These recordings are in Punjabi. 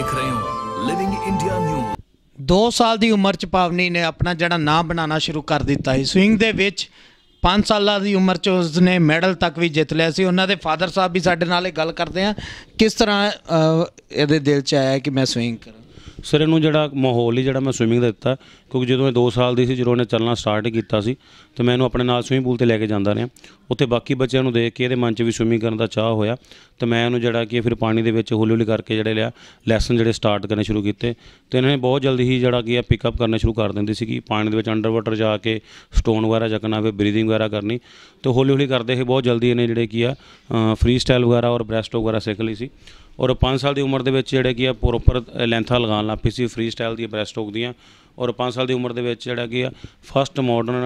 ਦੇਖ ਰਹੇ ਹੋ ਲਿਵਿੰਗ ਇੰਡੀਆ ਨਿਊਜ਼ 2 ਸਾਲ ਦੀ ਉਮਰ ਚ ਪਾਵਨੀ ਨੇ ਆਪਣਾ ਜਿਹੜਾ ਨਾਮ ਬਣਾਉਣਾ ਸ਼ੁਰੂ ਕਰ ਦਿੱਤਾ ਸੀ ਸਵਿੰਗ ਦੇ ਵਿੱਚ 5 ਸਾਲਾਂ ਦੀ ਉਮਰ ਚ ਉਸਨੇ ਮੈਡਲ ਤੱਕ ਵੀ ਜਿੱਤ ਲਿਆ ਸੀ ਉਹਨਾਂ ਦੇ ਫਾਦਰ ਸਾਹਿਬ ਵੀ ਸਾਡੇ ਨਾਲ ਇਹ ਗੱਲ ਕਰਦੇ ਆ ਕਿਸ ਤਰ੍ਹਾਂ ਇਹਦੇ ਦਿਲ ਚ ਆਇਆ ਕਿ ਮੈਂ ਸਵਿੰਗ ਕਰਾਂ ਸਰ ਇਹਨੂੰ ਜਿਹੜਾ ਮਾਹੌਲ ਹੀ ਜਿਹੜਾ ਮੈਂ ਸਵਿਮਿੰਗ ਦਾ ਦਿੱਤਾ ਕਿਉਂਕਿ ਜਦੋਂ ਇਹ 2 ਸਾਲ ਦੀ ਸੀ ਜਦੋਂ ਇਹਨੇ ਚੱਲਣਾ ਸਟਾਰਟ ਕੀਤਾ ਸੀ ਤੇ ਮੈਂ ਇਹਨੂੰ ਆਪਣੇ ਨਾਲ ਸਵਿਮਿੰਗ ਪੂਲ ਤੇ ਲੈ ਕੇ ਜਾਂਦਾ ਰਿਹਾ ਉੱਥੇ ਬਾਕੀ ਬੱਚਿਆਂ ਨੂੰ ਦੇਖ ਕੇ ਇਹਦੇ ਮਨ 'ਚ ਵੀ ਸਵਿਮਿੰਗ ਕਰਨ ਦਾ ਚਾਹ ਹੋਇਆ ਤੇ ਮੈਂ ਇਹਨੂੰ ਜਿਹੜਾ ਕਿ ਫਿਰ ਪਾਣੀ ਦੇ ਵਿੱਚ ਹੌਲੀ ਹੌਲੀ ਕਰਕੇ ਜਿਹੜੇ ਲਿਆ ਲੈਸਨ ਜਿਹੜੇ ਸਟਾਰਟ ਕਰਨੇ ਸ਼ੁਰੂ ਕੀਤੇ ਤੇ ਇਹਨਾਂ ਨੇ ਬਹੁਤ ਜਲਦੀ ਹੀ ਜਿਹੜਾ ਕਿ ਆ ਪਿਕਅਪ ਕਰਨਾ ਸ਼ੁਰੂ ਕਰ ਦਿੰਦੀ ਸੀ ਕਿ ਪਾਣੀ ਦੇ ਵਿੱਚ ਅੰਡਰ ਵਾਟਰ ਜਾ ਕੇ ਸਟੋਨ ਵਗੈਰਾ ਚੱਕਣਾ ਫਿਰ ਬਰੀਥਿੰਗ ਵਗੈਰਾ ਕਰਨੀ ਤੇ ਹੌਲੀ ਹੌਲੀ ਕਰਦੇ ਹੀ ਬਹੁਤ ਜਲਦੀ ਇਹਨੇ ਜਿਹੜੇ ਕੀ ਆ ਫ੍ਰੀ ਸਟਾਈਲ ਵਗੈਰਾ ਔਰ ਬ੍ਰੈਸਟ ਵਗੈਰਾ ਸਿੱਖ ਲਈ ਸੀ ਔਰ 5 ਸਾਲ ਦੀ ਉਮਰ ਦੇ ਵਿੱਚ ਜਿਹੜੇ ਕੀ ਆ ਪ੍ਰੋਪਰ ਲੈਂਥਾ ਲਗਾਉਣ ਲਾ ਪੀਸੀ ਫਰੀ ਫ੍ਰੀ ਸਟਾਈਲ ਦੀ ਬ੍ਰੈਸਟ ਸਟ੍ਰੋਕ ਦੀਆਂ ਔਰ 5 ਸਾਲ ਦੀ ਉਮਰ ਦੇ ਵਿੱਚ ਜਿਹੜਾ ਕੀ ਆ ਫਸਟ ਮਾਡਰਨ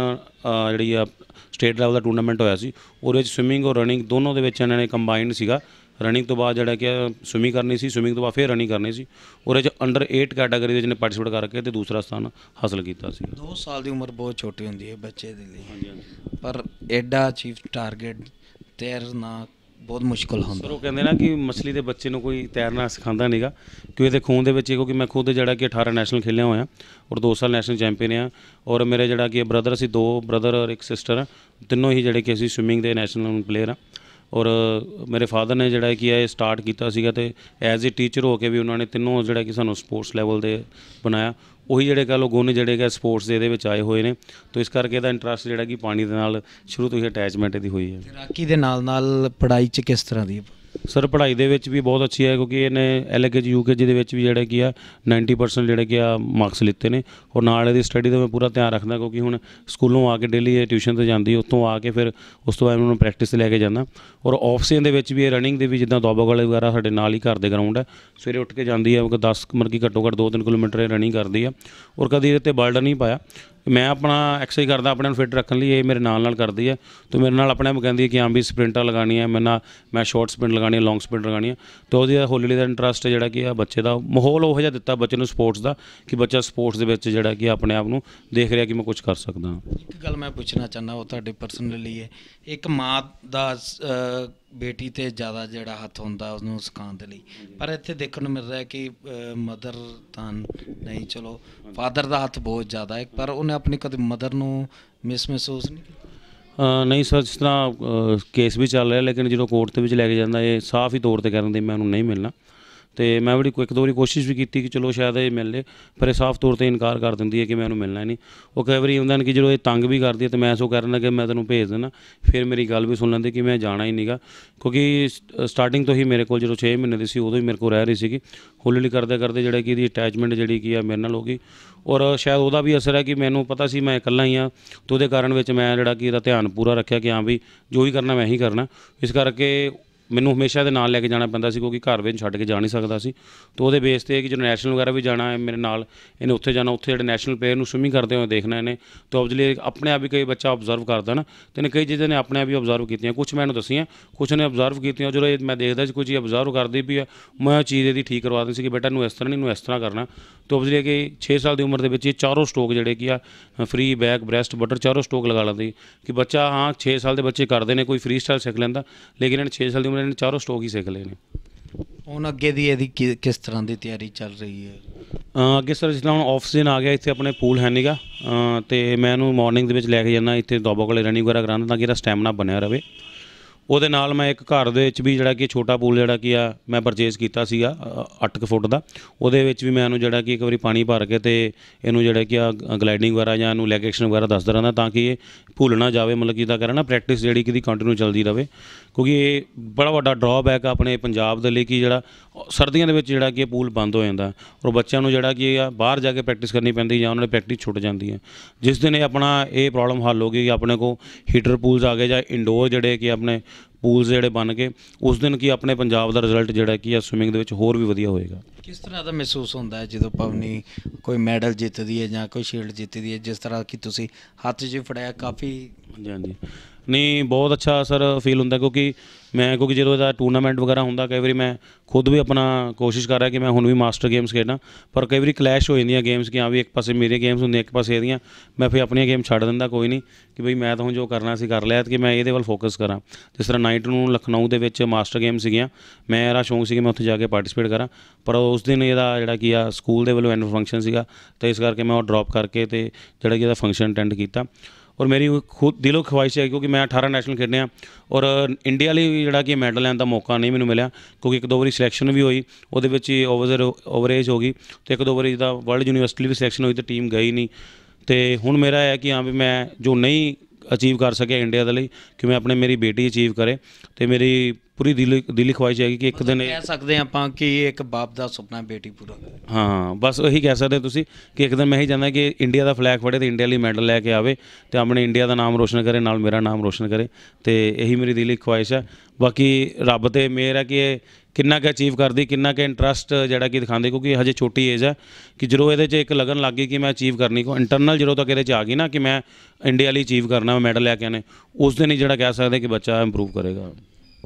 ਜਿਹੜੀ ਆ ਸਟੇਟ ਲੈਵਲ ਦਾ ਟੂਰਨਾਮੈਂਟ ਹੋਇਆ ਸੀ ਉਹਦੇ ਵਿੱਚ ਸਵਿਮਿੰਗ ਔਰ ਰਨਿੰਗ ਦੋਨੋਂ ਦੇ ਵਿੱਚ ਇਹਨਾਂ ਨੇ ਕੰਬਾਈਨਡ ਸੀਗਾ ਰਨਿੰਗ ਤੋਂ ਬਾਅਦ ਜਿਹੜਾ ਕਿ ਸਵਿਮਿੰਗ ਕਰਨੀ ਸੀ ਸਵਿਮਿੰਗ ਤੋਂ ਬਾਅਦ ਫਿਰ ਰਨਿੰਗ ਕਰਨੀ ਸੀ ਉਹਦੇ ਚ ਅੰਡਰ 8 ਕੈਟਾਗਰੀ ਦੇ ਵਿੱਚ ਨੇ ਪਾਰਟਿਸਿਪੇਟ ਕਰਕੇ ਤੇ ਦੂਸਰਾ ਸਥਾਨ ਹਾਸਲ ਕੀਤਾ ਸੀ 2 ਸਾਲ ਦੀ ਉਮਰ ਬਹੁਤ ਛੋਟੀ ਹੁੰਦੀ ਹੈ ਬੱਚੇ ਦੇ ਲਈ ਹਾਂਜੀ ਪਰ ਐਡਾ ਅਚੀਵ ਟਾਰਗੇਟ ਤੇਰਨਾ ਬਹੁਤ ਮੁਸ਼ਕਲ ਹੁੰਦਾ ਸਰੋ ਕਹਿੰਦੇ ਨਾ ਕਿ ਮਛਲੀ ਦੇ ਬੱਚੇ ਨੂੰ ਕੋਈ ਤੈਰਨਾ ਸਿਖਾਉਂਦਾ ਨਹੀਂਗਾ ਕਿਉਂਕਿ ਇਹਦੇ ਖੂਨ ਦੇ ਵਿੱਚ ਇਹ ਕਿਉਂਕਿ ਮੈਂ ਖੁਦ ਜਿਹੜਾ ਕਿ 18 ਨੈਸ਼ਨਲ ਖੇਲਿਆ ਹੋਇਆ ਔਰ 2 ਸਾਲ ਨੈਸ਼ਨਲ ਚੈਂਪੀਅਨ ਆ ਔਰ ਮੇਰੇ ਜਿਹੜਾ ਕਿ ਬ੍ਰਦਰ ਅਸੀਂ ਦੋ ਬ੍ਰਦਰ ਔਰ ਇੱਕ ਸਿਸਟਰ ਤਿੰਨੋਂ ਹੀ ਜਿਹੜੇ ਕਿ ਅਸੀਂ ਸਵਿਮਿੰਗ ਦੇ ਨੈਸ਼ਨਲ ਪਲੇਅਰ ਆ ਔਰ ਮੇਰੇ ਫਾਦਰ ਨੇ ਜਿਹੜਾ ਕਿ ਇਹ ਸਟਾਰਟ ਕੀਤਾ ਸੀਗਾ ਤੇ ਐਜ਼ ਅ ਟੀਚਰ ਹੋ ਕੇ ਵੀ ਉਹਨਾਂ ਨੇ ਤਿੰਨੋਂ ਜਿਹੜਾ ਕਿ ਸਾਨੂੰ ਸਪੋਰਟਸ ਲੈਵਲ ਦੇ ਬਣਾਇਆ ਉਹੀ ਜਿਹੜੇ ਕਹ ਲੋ ਗੁਣ ਜਿਹੜੇ ਕਹ ਸਪੋਰਟਸ ਦੇ ਦੇ ਵਿੱਚ ਆਏ ਹੋਏ ਨੇ ਤੋਂ ਇਸ ਕਰਕੇ ਇਹਦਾ ਇੰਟਰਸਟ ਜਿਹੜਾ ਕਿ ਪਾਣੀ ਦੇ ਨਾਲ ਸ਼ੁਰੂ ਤੋਂ ਹੀ ਅਟੈਚਮੈਂਟ ਇਹਦੀ ਹੋਈ ਹੈ ਤੈਰਾਕੀ ਦੇ ਨਾਲ ਨਾਲ ਪੜ੍ਹਾਈ 'ਚ ਕਿਸ ਤਰ੍ਹਾਂ ਦੀ ਸਰ ਪੜ੍ਹਾਈ ਦੇ ਵਿੱਚ ਵੀ ਬਹੁਤ ਅੱਛੀ ਹੈ ਕਿਉਂਕਿ ਇਹਨੇ ਐਲਕੇਜ ਯੂਕੇਜੀ ਦੇ ਵਿੱਚ ਵੀ ਜਿਹੜਾ ਕੀ ਆ 90% ਜਿਹੜੇ ਕੀ ਆ ਮਾਰਕਸ ਲਿੱਤੇ ਨੇ ਔਰ ਨਾਲ ਇਹਦੀ ਸਟੱਡੀ ਦਾ ਮੈਂ ਪੂਰਾ ਧਿਆਨ ਰੱਖਦਾ ਕਿਉਂਕਿ ਹੁਣ ਸਕੂਲੋਂ ਆ ਕੇ ਡੇਲੀ ਇਹ ਟਿਊਸ਼ਨ ਤੇ ਜਾਂਦੀ ਉਤੋਂ ਆ ਕੇ ਫਿਰ ਉਸ ਤੋਂ ਬਾਅਦ ਉਹਨੂੰ ਪ੍ਰੈਕਟਿਸ ਤੇ ਲੈ ਕੇ ਜਾਂਦਾ ਔਰ ਆਫ ਸੀਜ਼ਨ ਦੇ ਵਿੱਚ ਵੀ ਇਹ ਰਨਿੰਗ ਦੇ ਵੀ ਜਿੱਦਾਂ ਦੋਬਾਗਲ ਵਗੈਰਾ ਸਾਡੇ ਨਾਲ ਹੀ ਘਰ ਦੇ ਗਰਾਊਂਡ ਹੈ ਸਵੇਰੇ ਉੱਠ ਕੇ ਜਾਂਦੀ ਹੈ ਉਹ 10 ਮਰਕੀ ਘੱਟੋ ਘੱਟ 2-3 ਕਿਲੋਮੀਟਰ ਰਨਿੰਗ ਕਰਦੀ ਹੈ ਔਰ ਕਦੀ ਇਹਦੇ ਤੇ ਬਲਡ ਨਹੀਂ ਪਾਇਆ ਮੈਂ ਆਪਣਾ ਐਕਸਰਸਾਈਜ਼ ਕਰਦਾ ਆਪਣੇ ਨੂੰ ਫਿਟ ਰੱਖਣ ਲਈ ਇਹ ਮੇਰੇ ਨਾਲ ਨਾਲ ਕਰਦੀ ਹੈ ਤੇ ਮੇਰੇ ਨਾਲ ਆਪਣੇ ਆਪ ਕਹਿੰਦੀ ਹੈ ਕਿ ਆਂ ਵੀ ਸਪ੍ਰਿੰਟਾਂ ਲਗਾਣੀਆਂ ਮੈਂ ਨਾ ਮੈਂ ਸ਼ਾਰਟ ਸਪ੍ਰਿੰਟ ਲਗਾਣੀ ਹੈ ਲੌਂਗ ਸਪ੍ਰਿੰਟ ਲਗਾਣੀ ਹੈ ਤੇ ਉਹਦੀ ਹੋਲੀ ਦਾ ਇੰਟਰਸਟ ਜਿਹੜਾ ਕਿ ਆ ਬੱਚੇ ਦਾ ਮਾਹੌਲ ਉਹ ਜਿਹਾ ਦਿੱਤਾ ਬੱਚੇ ਨੂੰ ਸਪੋਰਟਸ ਦਾ ਕਿ ਬੱਚਾ ਸਪੋਰਟਸ ਦੇ ਵਿੱਚ ਜਿਹੜਾ ਕਿ ਆਪਣੇ ਆਪ ਨੂੰ ਦੇਖ ਰਿਹਾ ਕਿ ਮੈਂ ਕੁਝ ਕਰ ਸਕਦਾ ਇੱਕ ਗੱਲ ਮੈਂ ਪੁੱਛਣਾ ਚਾਹੁੰਦਾ ਉਹ ਤੁਹਾਡੇ ਪਰਸਨਲੀ ਹੈ ਇੱਕ ਮਾਂ ਦਾ ਬੇਟੀ ਤੇ ਜ਼ਿਆਦਾ ਜਿਹੜਾ ਹੱਥ ਹੁੰਦਾ ਉਸ ਨੂੰ ਸਿਖਾਉਣ ਦੇ ਲਈ ਪਰ ਇੱਥੇ ਦੇਖਣ ਨੂੰ ਮਿਲ ਰਿਹਾ ਕਿ ਮਦਰ ਤਾਂ ਨਹੀਂ ਚਲੋ ਫਾਦਰ ਦਾ ਹੱਥ ਬਹੁਤ ਜ਼ਿਆਦਾ ਹੈ ਪਰ ਉਹਨੇ ਆਪਣੀ ਕਦੇ ਮਦਰ ਨੂੰ ਮਿਸ ਮਹਿਸੂਸ ਨਹੀਂ ਕੀਤਾ ਨਹੀਂ ਸਰ ਜਿਸ ਤਰ੍ਹਾਂ ਕੇਸ ਵੀ ਚੱਲ ਰਿਹਾ ਲੇਕਿਨ ਜਦੋਂ ਕੋਰਟ ਦੇ ਵਿੱਚ ਲੈ ਕੇ ਜਾਂਦਾ ਇਹ ਸਾਫ਼ ਹੀ ਤੌਰ ਤੇ ਕਹਿੰਦੇ ਮੈਂ ਉਹਨੂੰ ਨਹੀਂ ਮਿਲਣਾ ਤੇ ਮੈਂ ਬੜੀ ਇੱਕ ਦੋ ਵਾਰੀ ਕੋਸ਼ਿਸ਼ ਵੀ ਕੀਤੀ ਕਿ ਚਲੋ ਸ਼ਾਇਦ ਇਹ ਮਿਲ ਲੇ ਪਰ ਇਹ ਸਾਫ਼ ਤੌਰ ਤੇ ਇਨਕਾਰ ਕਰ ਦਿੰਦੀ ਹੈ ਕਿ ਮੈਂ ਇਹਨੂੰ ਮਿਲਣਾ ਨਹੀਂ ਉਹ ਕਈ ਵਾਰੀ ਹੁੰਦਾ ਨੇ ਕਿ ਜਦੋਂ ਇਹ ਤੰਗ ਵੀ ਕਰਦੀ ਹੈ ਤੇ ਮੈਂ ਸੋ ਕਰਨ ਲੱਗੇ ਮੈਂ ਤੈਨੂੰ ਭੇਜ ਦੇਣਾ ਫਿਰ ਮੇਰੀ ਗੱਲ ਵੀ ਸੁਣ ਲੈਂਦੇ ਕਿ ਮੈਂ ਜਾਣਾ ਹੀ ਨਹੀਂਗਾ ਕਿਉਂਕਿ ਸਟਾਰਟਿੰਗ ਤੋਂ ਹੀ ਮੇਰੇ ਕੋਲ ਜਦੋਂ 6 ਮਹੀਨੇ ਦੀ ਸੀ ਉਦੋਂ ਹੀ ਮੇਰੇ ਕੋਲ ਰਹਿ ਰਹੀ ਸੀਗੀ ਹੌਲੀ ਹੌਲੀ ਕਰਦੇ ਕਰਦੇ ਜਿਹੜਾ ਕਿ ਇਹਦੀ ਅਟੈਚਮੈਂਟ ਜਿਹੜੀ ਕੀ ਆ ਮੇਰੇ ਨਾਲ ਹੋ ਗਈ ਔਰ ਸ਼ਾਇਦ ਉਹਦਾ ਵੀ ਅਸਰ ਹੈ ਕਿ ਮੈਨੂੰ ਪਤਾ ਸੀ ਮੈਂ ਇਕੱਲਾ ਹੀ ਆ ਤੇ ਉਹਦੇ ਕਾਰਨ ਵਿੱਚ ਮੈਂ ਜਿਹੜਾ ਕਿ ਇਹਦਾ ਧਿਆਨ ਪੂਰਾ ਰੱਖਿਆ ਕਿ ਹਾਂ ਵੀ ਜੋ ਵੀ ਕਰਨਾ ਮੈਂ ਹੀ ਕਰਨਾ ਇਸ ਕਰਕੇ ਮੈਨੂੰ ਹਮੇਸ਼ਾ ਦੇ ਨਾਲ ਲੈ ਕੇ ਜਾਣਾ ਪੈਂਦਾ ਸੀ ਕਿਉਂਕਿ ਘਰ ਵਿੱਚ ਛੱਡ ਕੇ ਜਾ ਨਹੀਂ ਸਕਦਾ ਸੀ ਤੋਂ ਉਹਦੇ ਬੇਸ ਤੇ ਕਿ ਜਦੋਂ ਨੈਸ਼ਨਲ ਵਗੈਰਾ ਵੀ ਜਾਣਾ ਹੈ ਮੇਰੇ ਨਾਲ ਇਹਨੇ ਉੱਥੇ ਜਾਣਾ ਉੱਥੇ ਜਿਹੜੇ ਨੈਸ਼ਨਲ ਪਲੇਅਰ ਨੂੰ ਸਵਿਮਿੰਗ ਕਰਦੇ ਹੋਏ ਦੇਖਣਾ ਇਹਨੇ ਤੋਂ ਆਬਵੀਅਸਲੀ ਆਪਣੇ ਆਪ ਵੀ ਕਈ ਬੱਚਾ ਆਬਜ਼ਰਵ ਕਰਦਾ ਨਾ ਤੇ ਇਹਨੇ ਕਈ ਜਿਹਦੇ ਨੇ ਆਪਣੇ ਆਪ ਵੀ ਆਬਜ਼ਰਵ ਕੀਤੀਆਂ ਕੁਝ ਮੈਂ ਇਹਨੂੰ ਦੱਸੀਆਂ ਕੁਝ ਨੇ ਆਬਜ਼ਰਵ ਕੀਤੀਆਂ ਜਦੋਂ ਇਹ ਮੈਂ ਦੇਖਦਾ ਸੀ ਕੋਈ ਚੀਜ਼ ਆਬਜ਼ਰਵ ਕਰਦੀ ਵੀ ਆ ਮੈਂ ਉਹ ਚੀਜ਼ ਇਹਦੀ ਠੀਕ ਕਰਵਾ ਦਿੰਦੀ ਸੀ ਕਿ ਬੇਟਾ ਨੂੰ ਇਸ ਤਰ੍ਹਾਂ ਨਹੀਂ ਨੂੰ ਇਸ ਤਰ੍ਹਾਂ ਕਰਨਾ ਤੋਂ ਆਬਵੀਅਸਲੀ ਕਿ 6 ਸਾਲ ਦੀ ਉਮਰ ਦੇ ਵਿੱਚ ਇਹ ਚਾਰੋਂ ਸਟੋਕ ਜਿਹੜੇ ਕੀ ਆ ਫ੍ਰੀ ਬੈਕ ਬ੍ਰੈਸਟ ਬਟਰ ਚਾਰੋਂ ਸਟੋਕ ਲਗਾ ਲੈਂਦੀ ਕਿ ਬੱਚਾ ਹਾਂ 6 ਸਾਲ ਦੇ ਬੱਚੇ ਕਰਦੇ ਨੇ ਕੋਈ ਫ੍ਰੀ ਸਟਾਈਲ ਸਿੱਖ ਲੈਂਦਾ ਲੇਕਿਨ ਇਹਨਾਂ 6 ਸਾਲ ਦੀ ਮੇਰੇ ਨੇ ਚਾਰੋਂ ਸਟੋਕ ਹੀ ਸਿੱਖ ਲਏ ਨੇ ਹੁਣ ਅੱਗੇ ਦੀ ਇਹਦੀ ਕਿਸ ਤਰ੍ਹਾਂ ਦੀ ਤਿਆਰੀ ਚੱਲ ਰਹੀ ਹੈ ਅੱਗੇ ਸਰ ਜਿਸ ਹੁਣ ਆਫ ਸੀਜ਼ਨ ਆ ਗਿਆ ਇੱਥੇ ਆਪਣੇ ਪੂਲ ਹੈ ਨੀਗਾ ਤੇ ਮੈਂ ਇਹਨੂੰ ਮਾਰਨਿੰਗ ਦੇ ਵਿੱਚ ਲੈ ਕੇ ਜਾਂਦਾ ਇੱਥੇ ਦੋਬਾ ਕੋਲੇ ਰਨਿੰਗ ਵਗੈਰਾ ਕਰਾਉਂਦਾ ਤਾਂ ਕਿ ਇਹਦਾ ਸਟੈਮਿਨਾ ਬਣਿਆ ਰਵੇ ਉਹਦੇ ਨਾਲ ਮੈਂ ਇੱਕ ਘਰ ਦੇ ਵਿੱਚ ਵੀ ਜਿਹੜਾ ਕਿ ਛੋਟਾ ਪੂਲ ਜਿਹੜਾ ਕਿ ਆ ਮੈਂ ਪਰਚੇਸ ਕੀਤਾ ਸੀਗਾ 8 ਫੁੱਟ ਦਾ ਉਹਦੇ ਵਿੱਚ ਵੀ ਮੈਂ ਇਹਨੂੰ ਜਿਹੜਾ ਕਿ ਇੱਕ ਵਾਰੀ ਪਾਣੀ ਭਰ ਕੇ ਤੇ ਇਹਨੂੰ ਜਿਹੜਾ ਕਿ ਆ ਗਲਾਈਡਿੰਗ ਵਗੈਰਾ ਜਾਂ ਇਹਨੂੰ ਲੈਗ ਐਕਸ਼ਨ ਵਗੈਰਾ ਦੱਸਦਾ ਰਹਿੰਦਾ ਤਾਂ ਕਿ ਇਹ ਭੁੱਲ ਨਾ ਜਾਵੇ ਮਤਲਬ ਕਿ ਇਹਦਾ ਕਰਨਾ ਪ੍ਰੈਕਟਿਸ ਜਿਹੜੀ ਕਿਦੀ ਕੰਟੀਨਿਊ ਚੱਲਦੀ ਰਹੇ ਕਿਉਂਕਿ ਇਹ ਬੜਾ ਵੱਡਾ ਡਰਾਬੈਕ ਆਪਣੇ ਪੰਜਾਬ ਦੇ ਲਈ ਕਿ ਜਿਹੜਾ ਸਰਦੀਆਂ ਦੇ ਵਿੱਚ ਜਿਹੜਾ ਕਿ ਇਹ ਪੂਲ ਬੰਦ ਹੋ ਜਾਂਦਾ ਔਰ ਬੱਚਿਆਂ ਨੂੰ ਜਿਹੜਾ ਕਿ ਬਾਹਰ ਜਾ ਕੇ ਪ੍ਰੈਕਟਿਸ ਕਰਨੀ ਪੈਂਦੀ ਜਾਂ ਉਹਨਾਂ ਦੀ ਪ੍ਰੈਕਟਿਸ ਛੁੱਟ ਜਾਂਦੀ ਹੈ ਜਿਸ ਦਿਨ ਇਹ ਆਪਣਾ ਇਹ ਪ੍ਰੋਬਲਮ ਹੱਲ ਹੋ ਗਈ ਆਪਣੇ ਕੋ ਹੀਟਰ ਪੂਲਸ ਆ ਗਏ ਜਾਂ ਇਨਡੋਰ ਜਿਹੜੇ ਕਿ ਆਪਣੇ ਪੂਲਸ ਜਿਹੜੇ ਬਣ ਕੇ ਉਸ ਦਿਨ ਕੀ ਆਪਣੇ ਪੰਜਾਬ ਦਾ ਰਿਜ਼ਲਟ ਜਿਹੜਾ ਕੀ ਆ ਸਵਿਮਿੰਗ ਦੇ ਵਿੱਚ ਹੋਰ ਵੀ ਵਧੀਆ ਹੋਏਗਾ ਕਿਸ ਤਰ੍ਹਾਂ ਦਾ ਮਹਿਸੂਸ ਹੁੰਦਾ ਹੈ ਜਦੋਂ ਪਵਨੀ ਕੋਈ ਮੈਡਲ ਜਿੱਤਦੀ ਹੈ ਜਾਂ ਕੋਈ ਸ਼ੀਲਡ ਜਿੱਤਦੀ ਹੈ ਜਿਸ ਤਰ੍ਹਾਂ ਕਿ ਤੁਸੀਂ ਹੱਥ 'ਚ ਫੜਾਇਆ ਕਾਫੀ ਹਾਂਜੀ ਹਾਂਜੀ ਨਹੀਂ ਬਹੁਤ ਅੱਛਾ ਸਰ ਫੀਲ ਹੁੰਦਾ ਕਿਉਂਕਿ ਮੈਂ ਕਿਉਂਕਿ ਜਦੋਂ ਇਹਦਾ ਟੂਰਨਾਮੈਂਟ ਵਗੈਰਾ ਹੁੰਦਾ ਕਈ ਵਾਰੀ ਮੈਂ ਖੁਦ ਵੀ ਆਪਣਾ ਕੋਸ਼ਿਸ਼ ਕਰ ਰਿਹਾ ਕਿ ਮੈਂ ਹੁਣ ਵੀ ਮਾਸਟਰ ਗੇਮਸ ਖੇਡਾਂ ਪਰ ਕਈ ਵਾਰੀ ਕਲੈਸ਼ ਹੋ ਜਾਂਦੀਆਂ ਗੇਮਸ ਕਿ ਆ ਵੀ ਇੱਕ ਪਾਸੇ ਮੇਰੇ ਗੇਮਸ ਹੁੰਦੇ ਇੱਕ ਪਾਸੇ ਇਹਦੀਆਂ ਮੈਂ ਫਿਰ ਆਪਣੀਆਂ ਗੇਮ ਛੱਡ ਦਿੰਦਾ ਕੋਈ ਨਹੀਂ ਕਿ ਬਈ ਮੈਂ ਤਾਂ ਹੁਣ ਜੋ ਕਰਨਾ ਸੀ ਕਰ ਲਿਆ ਤੇ ਕਿ ਮੈਂ ਇਹਦੇ ਵੱਲ ਫੋਕਸ ਕਰਾਂ ਜਿਸ ਤਰ੍ਹਾਂ ਨਾਈਟ ਨੂੰ ਲਖਨਊ ਦੇ ਵਿੱਚ ਮਾਸਟਰ ਗੇਮ ਸੀਗੀਆਂ ਮੈਂ ਇਹਦਾ ਸ਼ੌਂਕ ਸੀ ਕਿ ਮੈਂ ਉੱਥੇ ਜਾ ਕੇ ਪਾਰਟਿਸਿਪੇਟ ਕਰਾਂ ਪਰ ਉਸ ਦਿਨ ਇਹਦਾ ਜਿਹੜਾ ਕੀ ਆ ਸਕੂਲ ਦੇ ਵੱਲੋਂ ਐਨੂਅਲ ਫੰਕਸ਼ਨ ਸੀਗਾ ਤੇ ਇਸ ਕਰਕੇ ਮੈਂ ਉਹ ਡ੍ਰੌਪ ਕਰਕੇ ਤੇ ਜਿਹੜਾ ਕਿ ਇਹਦਾ ਫੰਕਸ਼ਨ ਅਟੈਂਡ ਕੀਤਾ ਔਰ ਮੇਰੀ ਖੁਦ ਦਿਲੋਂ ਖੁਆਇਸ਼ ਹੈ ਕਿਉਂਕਿ ਮੈਂ 18 ਨੈਸ਼ਨਲ ਖੇਡੇ ਔਰ ਇੰਡੀਆ ਲਈ ਜਿਹੜਾ ਕਿ ਮੈਡਲ ਲੈਣ ਦਾ ਮੌਕਾ ਨਹੀਂ ਮੈਨੂੰ ਮਿਲਿਆ ਕਿਉਂਕਿ ਇੱਕ ਦੋ ਵਾਰੀ ਸਿਲੈਕਸ਼ਨ ਵੀ ਹੋਈ ਉਹਦੇ ਵਿੱਚ ਹੀ ਓਵਰ ਓਵਰੇਜ ਹੋ ਗਈ ਤੇ ਇੱਕ ਦੋ ਵਾਰੀ ਦਾ ਵਰਲਡ ਯੂਨੀਵਰਸਿਟੀ ਵੀ ਸਿਲੈਕਸ਼ਨ ਹੋਈ ਤੇ ਟੀਮ ਗਈ ਨਹੀਂ ਤੇ ਹੁਣ ਮੇਰਾ ਹੈ ਕਿ ਹਾਂ ਵੀ ਮੈਂ ਜੋ ਨਹੀਂ ਅਚੀਵ ਕਰ ਸਕਿਆ ਇੰਡੀਆ ਦੇ ਲਈ ਕਿਵੇਂ ਆਪਣੇ ਮੇਰੀ ਬੇਟੀ ਅਚੀਵ ਕਰੇ ਤੇ ਮੇਰੀ ਪੂਰੀ ਦਿਲ ਦਿਲੀ ਖਵਾਇਸ਼ ਹੈ ਕਿ ਇੱਕ ਦਿਨ ਕਹਿ ਸਕਦੇ ਆਪਾਂ ਕਿ ਇੱਕ ਬਾਪ ਦਾ ਸੁਪਨਾ ਬੇਟੀ ਪੂਰਾ ਕਰੇ ਹਾਂ ਬਸ ਉਹੀ ਕਹਿ ਸਕਦੇ ਤੁਸੀਂ ਕਿ ਇੱਕ ਦਿਨ ਮੈਂ ਹੀ ਜਾਣਾ ਕਿ ਇੰਡੀਆ ਦਾ ਫਲੈਗ ਫੜੇ ਤੇ ਇੰਡੀਆ ਲਈ ਮੈਡਲ ਲੈ ਕੇ ਆਵੇ ਤੇ ਆਪਣੇ ਇੰਡੀਆ ਦਾ ਨਾਮ ਰੋਸ਼ਨ ਕਰੇ ਨਾਲ ਮੇਰਾ ਨਾਮ ਰੋਸ਼ਨ ਕਰੇ ਤੇ ਇਹੀ ਮੇਰੀ ਦਿਲੀ ਖੁਆਇਸ਼ ਹੈ ਬਾਕੀ ਰੱਬ ਤੇ ਮੇਰ ਹੈ ਕਿ ਕਿੰਨਾ ਕੁ ਅਚੀਵ ਕਰਦੀ ਕਿੰਨਾ ਕੁ ਇੰਟਰਸਟ ਜਿਹੜਾ ਕਿ ਦਿਖਾਉਂਦੇ ਕਿਉਂਕਿ ਹਜੇ ਛੋਟੀ ਏਜ ਹੈ ਕਿ ਜਦੋਂ ਇਹਦੇ 'ਚ ਇੱਕ ਲਗਨ ਲੱਗ ਗਈ ਕਿ ਮੈਂ ਅਚੀਵ ਕਰਨੀ ਕੋ ਇੰਟਰਨਲ ਜਦੋਂ ਤੱਕ ਇਹਦੇ 'ਚ ਆ ਗਈ ਨਾ ਕਿ ਮੈਂ ਇੰਡੀਆ ਲਈ ਅਚੀਵ ਕਰਨਾ ਮੈਂ ਮੈਡਲ ਲੈ ਕੇ ਆਨੇ ਉਸ ਦਿਨ ਹੀ ਜਿਹੜਾ ਕਹਿ ਸਕਦੇ ਕਿ ਬੱਚਾ ਇੰਪਰੂਵ ਕਰੇਗਾ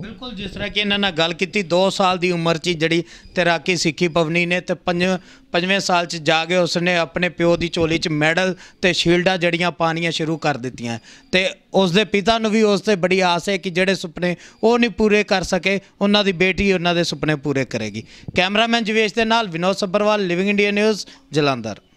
ਬਿਲਕੁਲ ਜਿਸ ਤਰ੍ਹਾਂ ਕਿ ਇਹਨਾਂ ਨਾਲ ਗੱਲ ਕੀਤੀ 2 ਸਾਲ ਦੀ ਉਮਰ 'ਚ ਜਿਹੜੀ ਤੈਰਾਕੀ ਸਿੱਖੀ ਪਵਨੀ ਨੇ ਤੇ 5 ਪੰਜਵੇਂ ਸਾਲ 'ਚ ਜਾ ਕੇ ਉਸਨੇ ਆਪਣੇ ਪਿਓ ਦੀ ਚੋਲੀ 'ਚ ਮੈਡਲ ਤੇ ਸ਼ੀਲਡਾਂ ਜੜੀਆਂ ਪਾਣੀਆਂ ਸ਼ੁਰੂ ਕਰ ਦਿੱਤੀਆਂ ਤੇ ਉਸਦੇ ਪਿਤਾ ਨੂੰ ਵੀ ਉਸ ਤੇ ਬੜੀ ਆਸ ਹੈ ਕਿ ਜਿਹੜੇ ਸੁਪਨੇ ਉਹ ਨਹੀਂ ਪੂਰੇ ਕਰ ਸਕੇ ਉਹਨਾਂ ਦੀ ਬੇਟੀ ਉਹਨਾਂ ਦੇ ਸੁਪਨੇ ਪੂਰੇ ਕਰੇਗੀ ਕੈਮਰਾਮੈਨ ਜਵੇਸ਼ ਦੇ ਨਾਲ Vinod Sabbarwal Living India News Jalandhar